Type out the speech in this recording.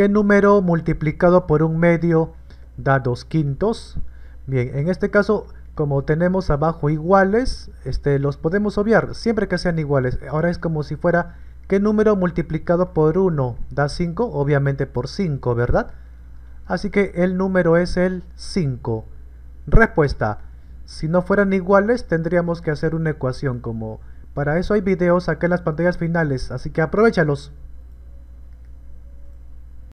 ¿Qué número multiplicado por un medio da dos quintos? Bien, en este caso, como tenemos abajo iguales, este, los podemos obviar, siempre que sean iguales. Ahora es como si fuera, ¿qué número multiplicado por 1 da 5? Obviamente por 5, ¿verdad? Así que el número es el 5. Respuesta. Si no fueran iguales, tendríamos que hacer una ecuación como... Para eso hay videos acá en las pantallas finales, así que aprovechalos.